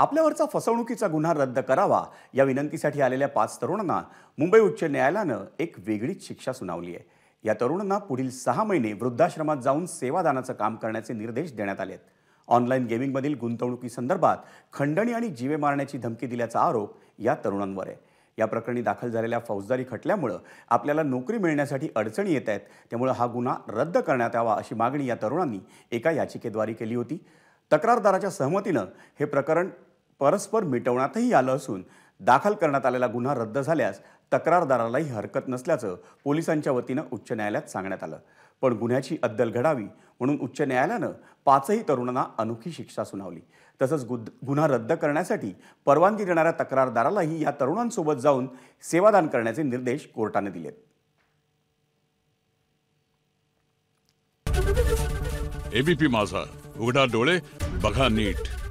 आपल्यावरचा फसवणुकीचा गुन्हा रद्द करावा या विनंतीसाठी आलेल्या पाच तरुणांना मुंबई उच्च न्यायालयानं एक वेगळीच शिक्षा सुनावली आहे या तरुणांना पुढील सहा महिने वृद्धाश्रमात जाऊन सेवादानाचं काम करण्याचे निर्देश देण्यात आले आहेत ऑनलाईन गेमिंगमधील गुंतवणुकीसंदर्भात खंडणी आणि जीवे मारण्याची धमकी दिल्याचा आरोप या तरुणांवर आहे या प्रकरणी दाखल झालेल्या फौजदारी खटल्यामुळं आपल्याला नोकरी मिळण्यासाठी अडचणी येत आहेत त्यामुळं हा गुन्हा रद्द करण्यात यावा अशी मागणी या तरुणांनी एका याचिकेद्वारे केली होती तक्रारदाराच्या सहमतीनं हे प्रकरण परस्पर मिटवण्यातही आलं असून दाखल करण्यात आलेला गुन्हा रद्द झाल्यास तक्रारदारालाही हरकत नसल्याचं पोलिसांच्या वतीनं उच्च न्यायालयात सांगण्यात आलं पण गुन्ह्याची अद्दल घडावी म्हणून उच्च न्यायालयानं पाचही तरुणांना अनोखी शिक्षा सुनावली तसंच गुन्हा रद्द करण्यासाठी परवानगी देणाऱ्या तक्रारदारालाही या तरुणांसोबत जाऊन सेवादान करण्याचे निर्देश कोर्टाने दिलेत एबीपी माझा उघडा डोळे बघा नीट